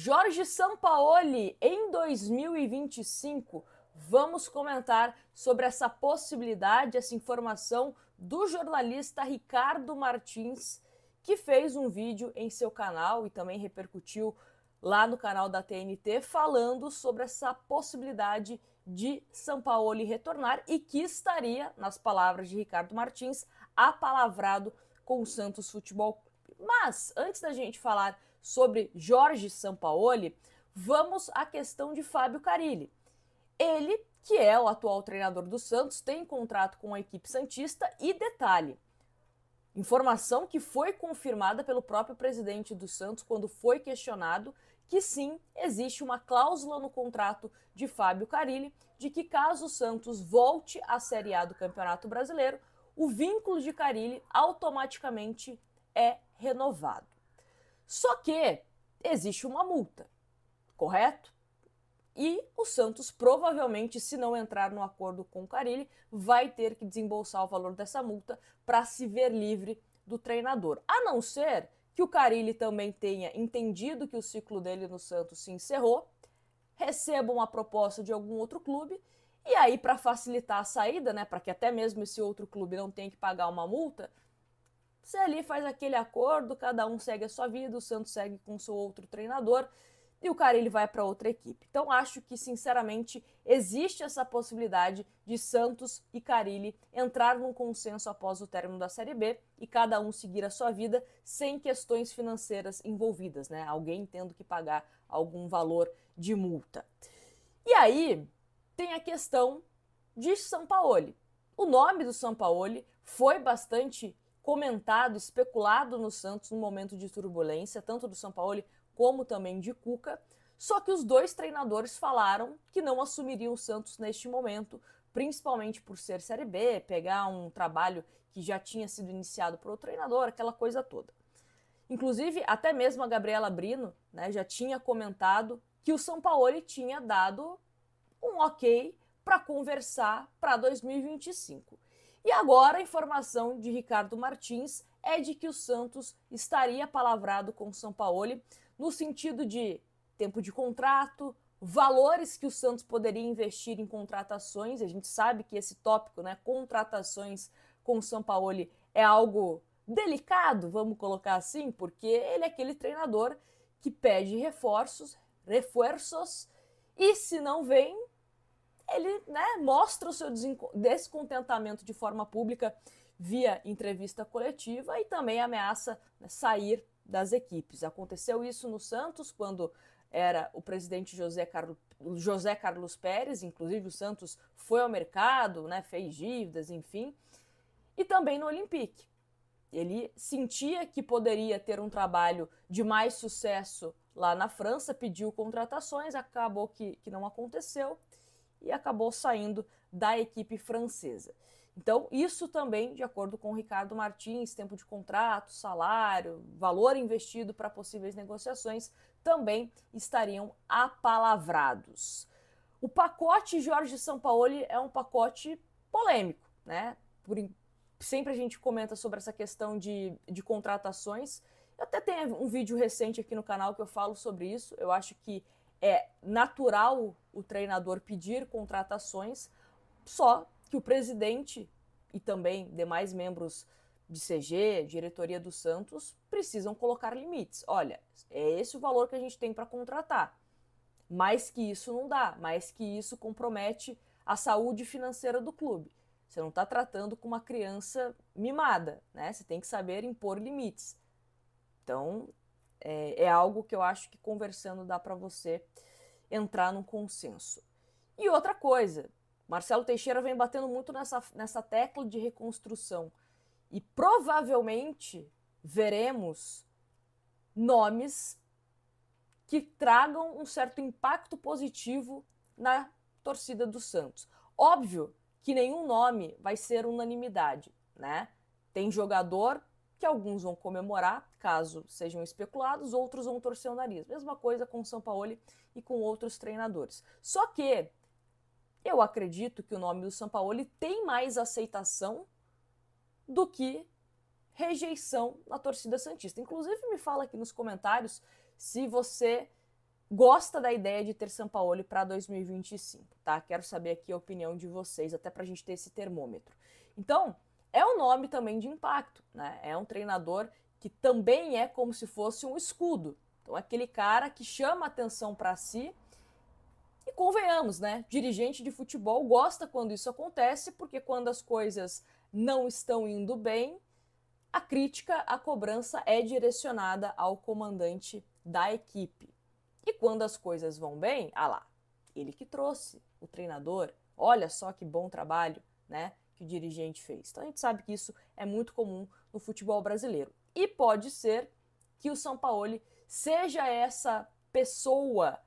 Jorge Sampaoli em 2025. Vamos comentar sobre essa possibilidade, essa informação do jornalista Ricardo Martins, que fez um vídeo em seu canal e também repercutiu lá no canal da TNT falando sobre essa possibilidade de Sampaoli retornar e que estaria, nas palavras de Ricardo Martins, apalavrado com o Santos Futebol. Clube. Mas antes da gente falar sobre Jorge Sampaoli, vamos à questão de Fábio Carilli. Ele, que é o atual treinador do Santos, tem contrato com a equipe Santista e detalhe. Informação que foi confirmada pelo próprio presidente do Santos quando foi questionado que sim, existe uma cláusula no contrato de Fábio Carilli de que caso o Santos volte à Série A do Campeonato Brasileiro, o vínculo de Carilli automaticamente é renovado. Só que existe uma multa, correto? E o Santos provavelmente, se não entrar no acordo com o Carilli, vai ter que desembolsar o valor dessa multa para se ver livre do treinador. A não ser que o Carilli também tenha entendido que o ciclo dele no Santos se encerrou, receba uma proposta de algum outro clube e aí para facilitar a saída, né, para que até mesmo esse outro clube não tenha que pagar uma multa, você ali faz aquele acordo, cada um segue a sua vida, o Santos segue com o seu outro treinador e o cara ele vai para outra equipe. Então acho que sinceramente existe essa possibilidade de Santos e Carilli entrar num consenso após o término da Série B e cada um seguir a sua vida sem questões financeiras envolvidas, né? Alguém tendo que pagar algum valor de multa. E aí tem a questão de São Paulo. O nome do São Paulo foi bastante comentado, especulado no Santos no momento de turbulência, tanto do São Paulo como também de Cuca. Só que os dois treinadores falaram que não assumiriam o Santos neste momento, principalmente por ser Série B, pegar um trabalho que já tinha sido iniciado por outro treinador, aquela coisa toda. Inclusive, até mesmo a Gabriela Brino né, já tinha comentado que o São Paulo tinha dado um ok para conversar para 2025. E agora a informação de Ricardo Martins é de que o Santos estaria palavrado com o São Paulo no sentido de tempo de contrato, valores que o Santos poderia investir em contratações. A gente sabe que esse tópico, né, contratações com o São Paulo é algo delicado, vamos colocar assim, porque ele é aquele treinador que pede reforços, reforços, e se não vem, ele né, mostra o seu descontentamento de forma pública via entrevista coletiva e também ameaça né, sair das equipes. Aconteceu isso no Santos quando era o presidente José Carlos, José Carlos Pérez, inclusive o Santos foi ao mercado, né, fez dívidas, enfim, e também no Olympique. Ele sentia que poderia ter um trabalho de mais sucesso lá na França, pediu contratações, acabou que, que não aconteceu e acabou saindo da equipe francesa. Então, isso também, de acordo com o Ricardo Martins, tempo de contrato, salário, valor investido para possíveis negociações, também estariam apalavrados. O pacote Jorge Sampaoli é um pacote polêmico, né? Por, sempre a gente comenta sobre essa questão de, de contratações. Eu até tenho um vídeo recente aqui no canal que eu falo sobre isso. Eu acho que é natural o treinador pedir contratações, só que o presidente e também demais membros de CG, diretoria do Santos, precisam colocar limites. Olha, é esse o valor que a gente tem para contratar. Mais que isso não dá, mais que isso compromete a saúde financeira do clube. Você não está tratando com uma criança mimada, né? Você tem que saber impor limites. Então, é, é algo que eu acho que conversando dá para você entrar num consenso. E outra coisa, Marcelo Teixeira vem batendo muito nessa, nessa tecla de reconstrução. E provavelmente veremos nomes que tragam um certo impacto positivo na torcida do Santos. Óbvio que nenhum nome vai ser unanimidade, né? Tem jogador que alguns vão comemorar, caso sejam especulados, outros vão torcer o nariz. Mesma coisa com o Sampaoli e com outros treinadores. Só que eu acredito que o nome do Sampaoli tem mais aceitação do que rejeição na torcida Santista. Inclusive, me fala aqui nos comentários se você gosta da ideia de ter Sampaoli para 2025, tá? Quero saber aqui a opinião de vocês, até para a gente ter esse termômetro. Então, é um nome também de impacto, né? É um treinador que também é como se fosse um escudo. Então, aquele cara que chama atenção para si. E convenhamos, né? Dirigente de futebol gosta quando isso acontece, porque quando as coisas não estão indo bem, a crítica, a cobrança é direcionada ao comandante da equipe. E quando as coisas vão bem, ah lá, ele que trouxe o treinador, olha só que bom trabalho, né? que o dirigente fez. Então a gente sabe que isso é muito comum no futebol brasileiro. E pode ser que o São Paulo seja essa pessoa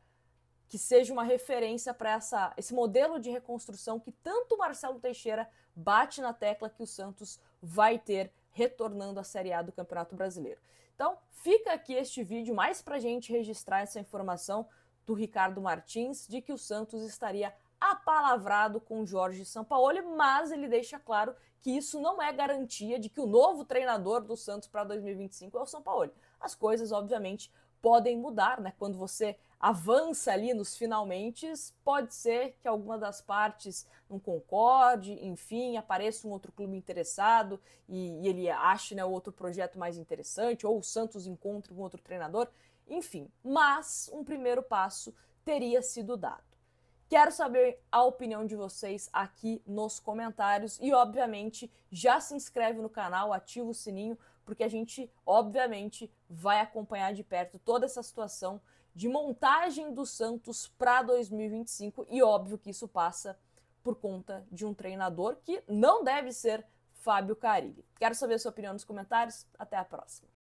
que seja uma referência para essa esse modelo de reconstrução que tanto Marcelo Teixeira bate na tecla que o Santos vai ter retornando à Série A do Campeonato Brasileiro. Então, fica aqui este vídeo mais para a gente registrar essa informação do Ricardo Martins de que o Santos estaria apalavrado com Jorge Sampaoli, mas ele deixa claro que isso não é garantia de que o novo treinador do Santos para 2025 é o Sampaoli. As coisas, obviamente, podem mudar, né? Quando você avança ali nos finalmente, pode ser que alguma das partes não concorde, enfim, apareça um outro clube interessado e, e ele ache né, outro projeto mais interessante, ou o Santos encontre um outro treinador, enfim. Mas um primeiro passo teria sido dado. Quero saber a opinião de vocês aqui nos comentários e, obviamente, já se inscreve no canal, ativa o sininho, porque a gente, obviamente, vai acompanhar de perto toda essa situação de montagem do Santos para 2025 e, óbvio, que isso passa por conta de um treinador que não deve ser Fábio Carilli. Quero saber a sua opinião nos comentários. Até a próxima.